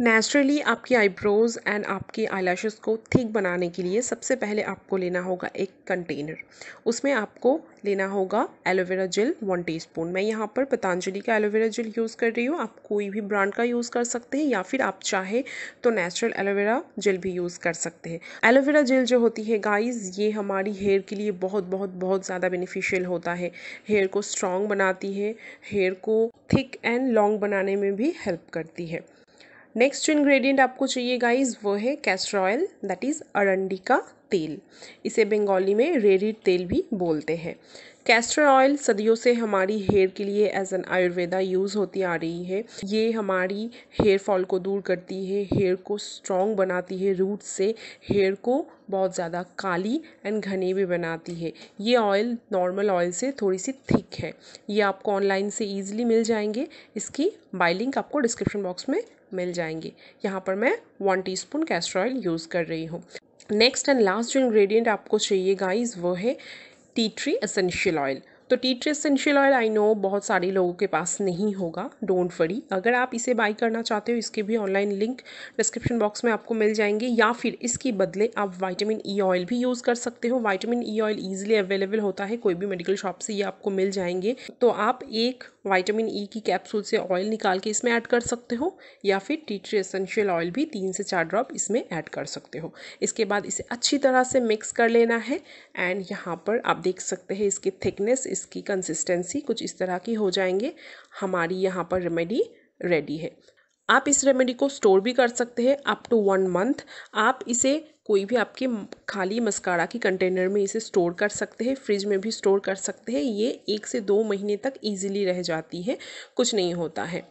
naturally आपकी eyebrows and आपकी eyelashes को थिक बनाने के लिए सबसे पहले आपको लेना होगा एक कंटेनर उसमें आपको लेना होगा एलोवेरा जेल वन टीस्पून मैं यहाँ पर पतंजलि का एलोवेरा जेल यूज़ कर रही हूँ आप कोई भी ब्रांड का यूज़ कर सकते हैं या फिर आप चाहे तो नेचुरल एलोवेरा जेल भी यूज़ कर सकते हैं एलोवेरा जेल जो होती है गाइस ये हमारी हेयर के लिए बहुत बहुत बहुत ज़्यादा बेनिफिशियल होता है हेयर को स्ट्रॉन्ग बनाती है हेयर को थिक एंड लॉन्ग बनाने में भी हेल्प करती है नेक्स्ट जो इन्ग्रेडियंट आपको चाहिए गाइस वो है कैस्टर ऑयल दैट इज़ अरंडी का तेल इसे बंगाली में रेरिड तेल भी बोलते हैं कैस्टर ऑयल सदियों से हमारी हेयर के लिए एज एन आयुर्वेदा यूज़ होती आ रही है ये हमारी हेयर फॉल को दूर करती है हेयर को स्ट्रॉन्ग बनाती है रूट से हेयर को बहुत ज़्यादा काली एंड घने भी बनाती है ये ऑयल नॉर्मल ऑयल से थोड़ी सी थिक है ये आपको ऑनलाइन से ईजिली मिल जाएंगे इसकी लिंक आपको डिस्क्रिप्शन बॉक्स में मिल जाएंगे यहाँ पर मैं one teaspoon castor oil use कर रही हूँ नेक्स्ट एंड लास्ट जो इंग्रेडिएंट आपको चाहिए गाइस वो है टी ट्री असेंशियल ऑयल तो tea tree essential oil I know बहुत सारे लोगों के पास नहीं होगा डोंट वरी अगर आप इसे बाई करना चाहते हो इसके भी ऑनलाइन लिंक डिस्क्रिप्शन बॉक्स में आपको मिल जाएंगे या फिर इसके बदले आप वाइटामिन ई ऑयल भी यूज़ कर सकते हो vitamin E oil easily available होता है कोई भी मेडिकल शॉप से ये आपको मिल जाएंगे तो आप एक वाइटामिन ई e की कैप्सूल से ऑयल निकाल के इसमें ऐड कर सकते हो या फिर टी ट्री एसेंशियल ऑयल भी तीन से चार ड्रॉप इसमें ऐड कर सकते हो इसके बाद इसे अच्छी तरह से मिक्स कर लेना है एंड यहाँ पर आप देख सकते हैं इसकी थिकनेस इसकी कंसिस्टेंसी कुछ इस तरह की हो जाएंगे हमारी यहाँ पर रेमेडी रेडी है आप इस रेमेडी को स्टोर भी कर सकते हैं अप टू वन मंथ आप इसे कोई भी आपके खाली मस्कारा की कंटेनर में इसे स्टोर कर सकते हैं फ्रिज में भी स्टोर कर सकते हैं ये एक से दो महीने तक ईजिली रह जाती है कुछ नहीं होता है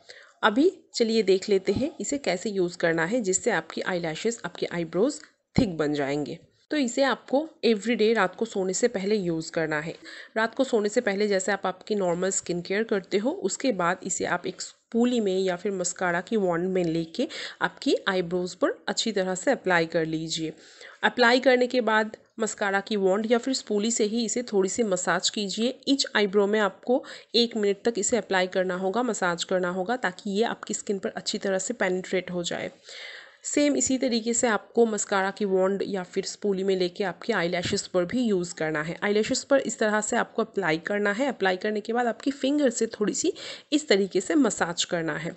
अभी चलिए देख लेते हैं इसे कैसे यूज़ करना है जिससे आपकी आई आपकी आईब्रोज़ थिक बन जाएंगे तो इसे आपको एवरीडे रात को सोने से पहले यूज़ करना है रात को सोने से पहले जैसे आप आपकी नॉर्मल स्किन केयर करते हो उसके बाद इसे आप एक पूली में या फिर मस्कारा की वॉन्ड में लेके आपकी आईब्रोज पर अच्छी तरह से अप्लाई कर लीजिए अप्लाई करने के बाद मस्कारा की वॉन्ड या फिर स्पूली से ही इसे थोड़ी सी मसाज कीजिए इच आईब्रो में आपको एक मिनट तक इसे अप्लाई करना होगा मसाज करना होगा ताकि ये आपकी स्किन पर अच्छी तरह से पेनिट्रेट हो जाए सेम इसी तरीके से आपको मस्कारा की वॉन्ड या फिर स्पूली में लेके आपके आई पर भी यूज़ करना है आई पर इस तरह से आपको अप्लाई करना है अप्लाई करने के बाद आपकी फिंगर से थोड़ी सी इस तरीके से मसाज करना है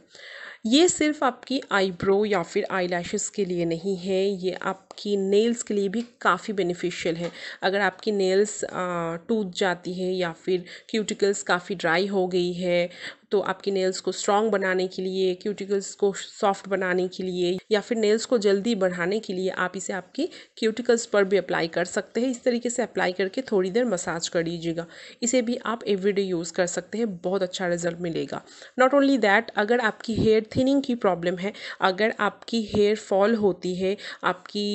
ये सिर्फ आपकी आईब्रो या फिर आई के लिए नहीं है ये आपकी नेल्स के लिए भी काफ़ी बेनिफिशियल है अगर आपकी नेल्स टूट जाती है या फिर क्यूटिकल्स काफ़ी ड्राई हो गई है तो आपकी नेल्स को स्ट्रॉन्ग बनाने के लिए क्यूटिकल्स को सॉफ्ट बनाने के लिए या फिर नेल्स को जल्दी बढ़ाने के लिए आप इसे आपकी क्यूटिकल्स पर भी अप्लाई कर सकते हैं इस तरीके से अप्लाई करके थोड़ी देर मसाज कर लीजिएगा इसे भी आप एवरीडे यूज़ कर सकते हैं बहुत अच्छा रिजल्ट मिलेगा नॉट ओनली दैट अगर आपकी हेयर थिनिंग की प्रॉब्लम है अगर आपकी हेयर फॉल होती है आपकी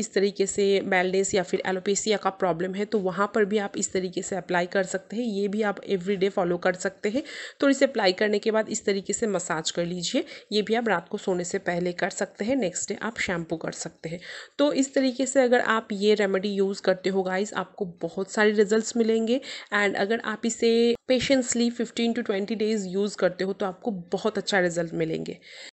इस तरीके से बैलनेस या फिर एलोपेसिया का प्रॉब्लम है तो वहाँ पर भी आप इस तरीके से अप्लाई कर सकते हैं ये भी आप एवरीडे फॉलो कर सकते हैं थोड़ी तो सी अप्लाई करने के बाद इस तरीके से मसाज कर लीजिए ये भी आप रात को सोने से पहले कर सकते हैं नेक्स्ट डे आप शैम्पू कर सकते हैं तो इस तरीके से अगर आप ये रेमेडी यूज़ करते हो गाइस आपको बहुत सारे रिजल्ट मिलेंगे एंड अगर आप इसे patiently fifteen to twenty days use करते हो तो आपको बहुत अच्छा रिजल्ट मिलेंगे